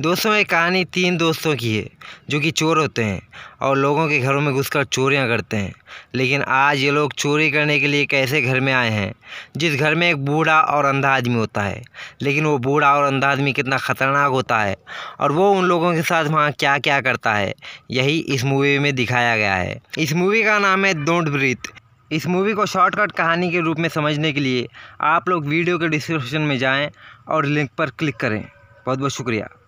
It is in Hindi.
दोस्तों ये कहानी तीन दोस्तों की है जो कि चोर होते हैं और लोगों के घरों में घुसकर चोरियां करते हैं लेकिन आज ये लोग चोरी करने के लिए कैसे घर में आए हैं जिस घर में एक बूढ़ा और अंधा आदमी होता है लेकिन वो बूढ़ा और अंधा आदमी कितना ख़तरनाक होता है और वो उन लोगों के साथ वहाँ क्या क्या करता है यही इस मूवी में दिखाया गया है इस मूवी का नाम है डोंट ब्रीथ इस मूवी को शॉर्टकट कहानी के रूप में समझने के लिए आप लोग वीडियो के डिस्क्रिप्शन में जाएँ और लिंक पर क्लिक करें बहुत बहुत शुक्रिया